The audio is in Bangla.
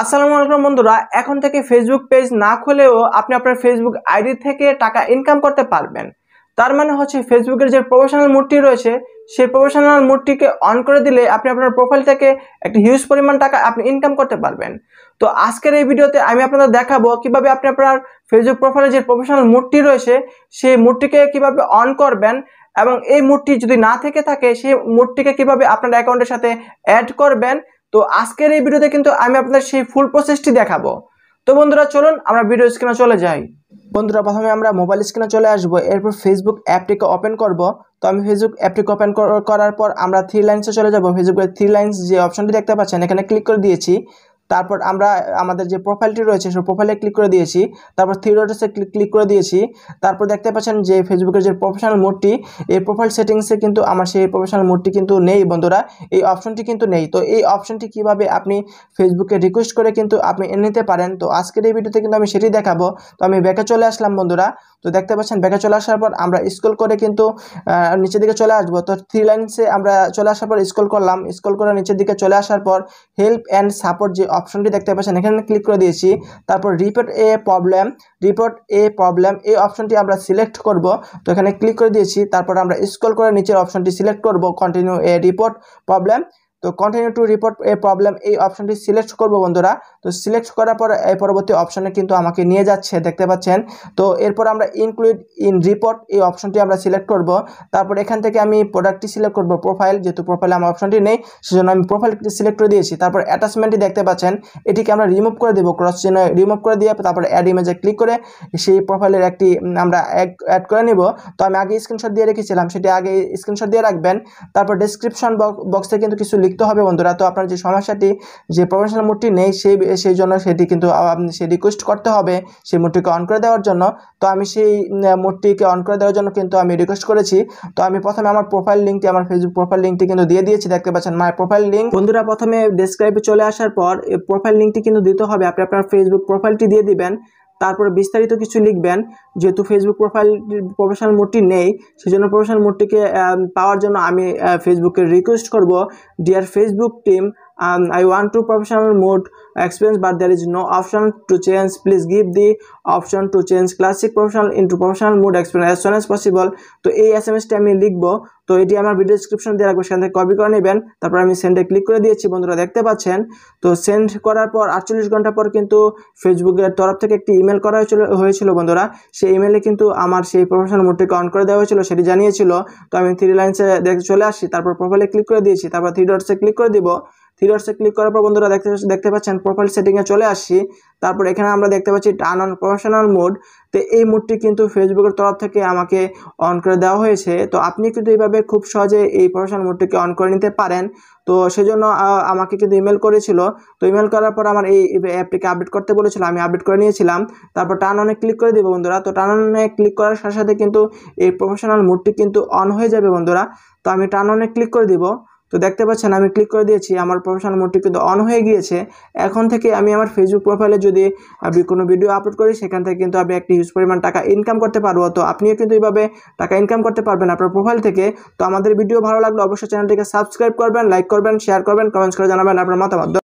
আসসালামু আলাইকুম বন্ধুরা এখন থেকে ফেসবুক পেজ না খুলেও আপনি আপনার ফেসবুক আইডি থেকে টাকা ইনকাম করতে পারবেন তার মানে হচ্ছে ফেসবুকের যে প্রফেশনাল মুডটি রয়েছে সেই প্রফেশনাল মুডটিকে অন করে দিলে আপনি আপনার প্রোফাইল থেকে একটি হিউজ পরিমাণ টাকা আপনি ইনকাম করতে পারবেন তো আজকের এই ভিডিওতে আমি আপনাদের দেখাবো কিভাবে আপনি আপনার ফেসবুক প্রোফাইলে যে প্রফেশনাল মুডটি রয়েছে সেই মুডটিকে কিভাবে অন করবেন এবং এই মুডটি যদি না থেকে থাকে সেই মুডটিকে কিভাবে আপনার অ্যাকাউন্টের সাথে অ্যাড করবেন তো আজকের এই ভিডিওতে কিন্তু আমি আপনার সেই ফুল প্রসেসটি দেখাবো তো বন্ধুরা চলুন আমরা ভিডিও স্ক্রিনে চলে যাই বন্ধুরা প্রথমে আমরা মোবাইল স্ক্রিনে চলে আসব এরপর ফেসবুক অ্যাপটিকে ওপেন করব তো আমি ফেসবুক অ্যাপটিকে ওপেন করার পর আমরা থ্রি লাইন্সে চলে যাব ফেসবুকের থ্রি লাইন্স যে অপশনটি দেখতে পাচ্ছেন এখানে ক্লিক করে দিয়েছি তারপর আমরা আমাদের যে প্রোফাইলটি রয়েছে সেই প্রোফাইলে ক্লিক করে দিয়েছি তারপর থিওডোটসে ক্লিক ক্লিক করে দিয়েছি তারপর দেখতে পাচ্ছেন যে ফেসবুকের যে প্রফেশনাল মোডটি এই প্রোফাইল সেটিংসে কিন্তু আমার সেই প্রফেশনাল মোডটি কিন্তু নেই বন্ধুরা এই অপশনটি কিন্তু নেই তো এই অপশনটি কিভাবে আপনি ফেসবুকে রিকোয়েস্ট করে কিন্তু আপনি এনে নিতে পারেন তো আজকের এই ভিডিওতে কিন্তু আমি সেটি দেখাবো তো আমি ব্যাকে চলে আসলাম বন্ধুরা তো দেখতে পাচ্ছেন ব্যাকে চলে আসার পর আমরা স্কুল করে কিন্তু নিচের দিকে চলে আসবো তো থ্রি লাইনসে আমরা চলে আসার পর স্কুল করলাম স্কুল করে নিচের দিকে চলে আসার পর হেল্প অ্যান্ড সাপোর্ট যে অপশনটি দেখতে পাচ্ছেন এখানে ক্লিক করে দিয়েছি তারপর report a problem report a problem এই অপশনটি আমরা সিলেক্ট করব তো এখানে ক্লিক করে দিয়েছি তারপর আমরা স্কুল করে নিচের অপশনটি সিলেক্ট করব কন্টিনিউ এ রিপোর্ট প্রবলেম তো continue to report a problem এই অপশানটি সিলেক্ট করবো বন্ধুরা তো সিলেক্ট করার পর এই পরবর্তী অপশানে কিন্তু আমাকে নিয়ে যাচ্ছে দেখতে পাচ্ছেন তো এরপর আমরা ইনক্লুড ইন রিপোর্ট এই অপশানটি আমরা সিলেক্ট করব তারপর এখান থেকে আমি প্রোডাক্টটি সিলেক্ট করব প্রোফাইল যেহেতু প্রোফাইলে আমার অপশানটি নেই সেজন্য আমি প্রোফাইলটি সিলেক্ট করে দিয়েছি তারপর অ্যাটাচমেন্টটি দেখতে পাচ্ছেন এটিকে আমরা রিমুভ করে দেবো ক্রস চিহ্ন রিমুভ করে দিয়ে তারপর অ্যাড ইমেজে ক্লিক করে সেই প্রোফাইলের একটি আমরা অ্যাড করে নিব তো আমি আগে স্ক্রিনশট দিয়ে রেখেছিলাম সেটি আগে স্ক্রিনশট দিয়ে রাখবেন তারপর ডিসক্রিপশন বক্সে কিন্তু কিছু লিখতে হবে বন্ধুরা তো আপনার যে সমস্যাটি যে প্রফেশনাল মোডটি নেই সেই সেই জন্য সেটি কিন্তু সে রিকোয়েস্ট করতে হবে সেই মোডটিকে অন করে দেওয়ার জন্য তো আমি সেই মোডটিকে অন করে দেওয়ার জন্য কিন্তু আমি রিকোয়েস্ট করেছি তো আমি প্রথমে আমার প্রোফাইল লিঙ্কটি আমার ফেসবুক প্রোফাইল লিঙ্কটি কিন্তু দিয়ে দিয়েছি দেখতে পাচ্ছেন মাই প্রোফাইল লিঙ্ক বন্ধুরা প্রথমে ডেসক্রাইবে চলে আসার পর প্রোফাইল লিঙ্কটি কিন্তু দিতে হবে আপনি আপনার ফেসবুক প্রোফাইলটি দিয়ে দিবেন তারপরে বিস্তারিত কিছু লিখবেন যেহেতু ফেসবুক প্রোফাইল প্রফেশনাল মোডটি নেই সেই জন্য প্রফেশনাল মোডটিকে পাওয়ার জন্য আমি ফেসবুকে রিকোয়েস্ট করব dear Facebook team um, I want to professional mode experience but there is no option to change please give the option to change classic professional into professional mode experience as soon as possible তো এই এস এম এসটা আমি লিখবো তো এটি আমার ভিডিও ডিসক্রিপশন দিয়ে রাখবো সেখান থেকে কপি করে নেবেন তারপর আমি সেন্ডে ক্লিক করে দিয়েছি বন্ধুরা দেখতে পাচ্ছেন তো সেন্ড করার পর আটচল্লিশ ঘন্টা পর কিন্তু ফেসবুকের তরফ থেকে একটি ইমেল করা হয়েছিল হয়েছিল বন্ধুরা সেই ইমেলে কিন্তু আমার সেই প্রফেশনাল মোডটিকে অন করে দেওয়া হয়েছিল সেটি জানিয়েছিল তো আমি থ্রি লাইন্সে দেখে চলে আসি তারপর প্রোফাইলে ক্লিক করে দিয়েছি তারপর থ্রি ডটসে ক্লিক করে দিব থ্রি ডটসে ক্লিক করার পর বন্ধুরা দেখতে দেখতে পাচ্ছেন প্রোফাইল সেটিংয়ে চলে আসি তারপর এখানে আমরা দেখতে পাচ্ছি টার্ন অন প্রফেশনাল মোড তো এই মোডটি কিন্তু ফেসবুকের তরফ থেকে আমাকে অন করে দেওয়া হয়েছে তো আপনি কিন্তু এইভাবে খুব সহজে এই প্রফেশনাল মোডটিকে অন করে নিতে পারেন তো সেজন্য আমাকে কিন্তু ইমেল করেছিল তো ইমেল করার পর আমার এই অ্যাপটিকে আপডেট করতে বলেছিল আমি আপডেট করে নিয়েছিলাম তারপর টার্ন অনে ক্লিক করে দেবো বন্ধুরা তো টার্ন অনে ক্লিক করার সাথে সাথে কিন্তু এই প্রফেশনাল মোডটি কিন্তু অন হয়ে যাবে বন্ধুরা তো আমি টার্ন অনে ক্লিক করে দেবো তো দেখতে পাচ্ছেন আমি ক্লিক করে দিয়েছি আমার প্রফেশনাল মোডটি কিন্তু অন হয়ে গিয়েছে এখন থেকে আমি আমার ফেসবুক প্রোফাইলে যদি আমি কোনো ভিডিও আপলোড করি সেখান থেকে কিন্তু আমি একটি হিউজ পরিমাণ টাকা ইনকাম করতে পারবো তো আপনিও কিন্তু এইভাবে টাকা ইনকাম করতে পারবেন আপনার প্রোফাইল থেকে তো আমাদের ভিডিও ভালো লাগলে অবশ্যই চ্যানেলটিকে সাবস্ক্রাইব করবেন লাইক করবেন শেয়ার করবেন কমেন্টস করে জানাবেন আপনার মতামত